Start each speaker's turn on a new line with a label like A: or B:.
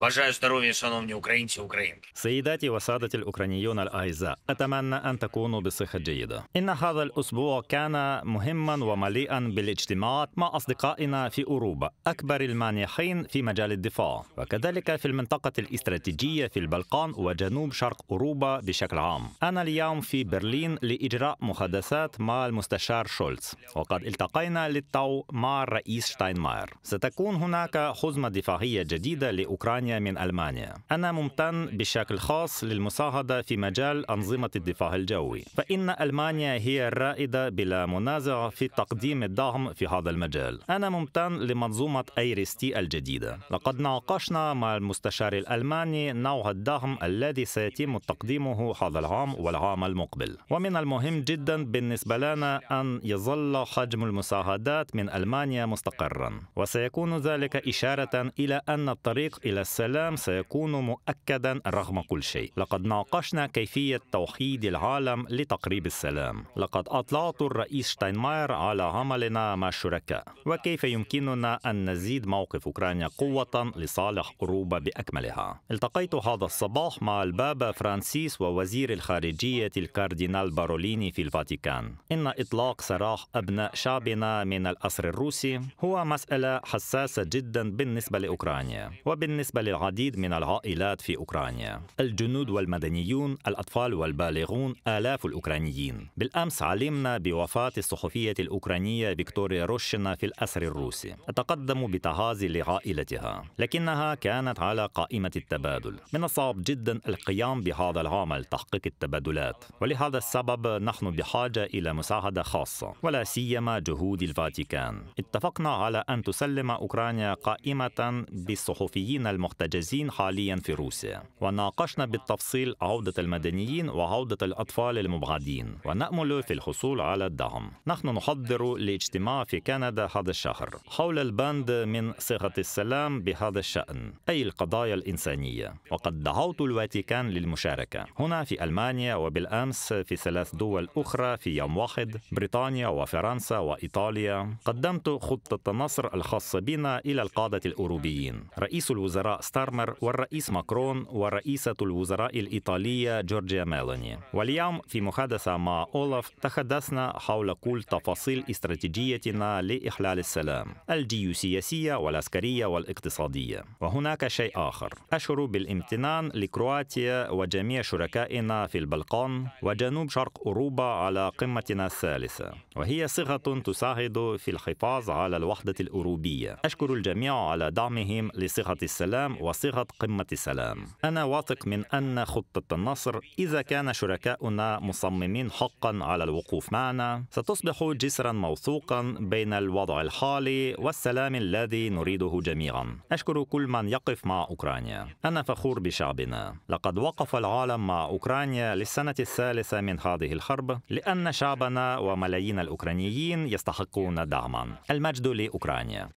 A: Бажаю здоров'я, шановні українці, українки. سيداتي وسادة الأوكرانيون الأعزاء أتمنى أن تكونوا بصحة جيدة إن هذا الأسبوع كان مهما ومليئا بالاجتماعات مع أصدقائنا في أوروبا أكبر المانحين في مجال الدفاع وكذلك في المنطقة الاستراتيجية في البلقان وجنوب شرق أوروبا بشكل عام أنا اليوم في برلين لإجراء محادثات مع المستشار شولتز وقد التقينا للتو مع الرئيس شتاينماير ستكون هناك حزمة دفاعية جديدة لأوكرانيا بريطانيا من ألمانيا أنا ممتن بشكل خاص للمساعدة في مجال أنظمة الدفاع الجوي فإن ألمانيا هي الرائدة بلا منازع في تقديم الدعم في هذا المجال أنا ممتن لمنظومة أيريستي الجديدة لقد ناقشنا مع المستشار الألماني نوع الدعم الذي سيتم تقديمه هذا العام والعام المقبل ومن المهم جدا بالنسبة لنا أن يظل حجم المساعدات من ألمانيا مستقرا وسيكون ذلك إشارة إلى أن الطريق إلى السلام سيكون مؤكدا رغم كل شيء لقد ناقشنا كيفية توحيد العالم لتقريب السلام لقد أطلعت الرئيس شتاينماير على عملنا مع الشركاء وكيف يمكننا أن نزيد موقف أوكرانيا قوة لصالح أوروبا بأكملها التقيت هذا الصباح مع البابا فرانسيس ووزير الخارجية الكاردينال باروليني في الفاتيكان إن إطلاق سراح أبناء شعبنا من الأسر الروسي هو مسألة حساسة جدا بالنسبة لأوكرانيا وبالنسبة للعديد العديد من العائلات في أوكرانيا الجنود والمدنيون الأطفال والبالغون آلاف الأوكرانيين بالأمس علمنا بوفاة الصحفية الأوكرانية فيكتوريا روشنا في الأسر الروسي أتقدم بتعازي لعائلتها لكنها كانت على قائمة التبادل من الصعب جدا القيام بهذا العمل تحقيق التبادلات ولهذا السبب نحن بحاجة إلى مساعدة خاصة ولا سيما جهود الفاتيكان اتفقنا على أن تسلم أوكرانيا قائمة بالصحفيين المحترفين المحتجزين حاليا في روسيا وناقشنا بالتفصيل عودة المدنيين وعودة الأطفال المبعدين ونأمل في الحصول على الدعم نحن نحضر لاجتماع في كندا هذا الشهر حول البند من صيغة السلام بهذا الشأن أي القضايا الإنسانية وقد دعوت الفاتيكان للمشاركة هنا في ألمانيا وبالأمس في ثلاث دول أخرى في يوم واحد بريطانيا وفرنسا وإيطاليا قدمت خطة النصر الخاصة بنا إلى القادة الأوروبيين رئيس الوزراء ستارمر والرئيس ماكرون ورئيسة الوزراء الإيطالية جورجيا ميلوني واليوم في محادثة مع أولف تحدثنا حول كل تفاصيل استراتيجيتنا لإحلال السلام الجيوسياسية والعسكرية والاقتصادية وهناك شيء آخر أشعر بالامتنان لكرواتيا وجميع شركائنا في البلقان وجنوب شرق أوروبا على قمتنا الثالثة وهي صيغة تساعد في الحفاظ على الوحدة الأوروبية أشكر الجميع على دعمهم لصيغة السلام وصيغة قمة السلام أنا واثق من أن خطة النصر إذا كان شركاؤنا مصممين حقا على الوقوف معنا ستصبح جسرا موثوقا بين الوضع الحالي والسلام الذي نريده جميعا أشكر كل من يقف مع أوكرانيا أنا فخور بشعبنا لقد وقف العالم مع أوكرانيا للسنة الثالثة من هذه الحرب لأن شعبنا وملايين الأوكرانيين يستحقون دعما المجد لأوكرانيا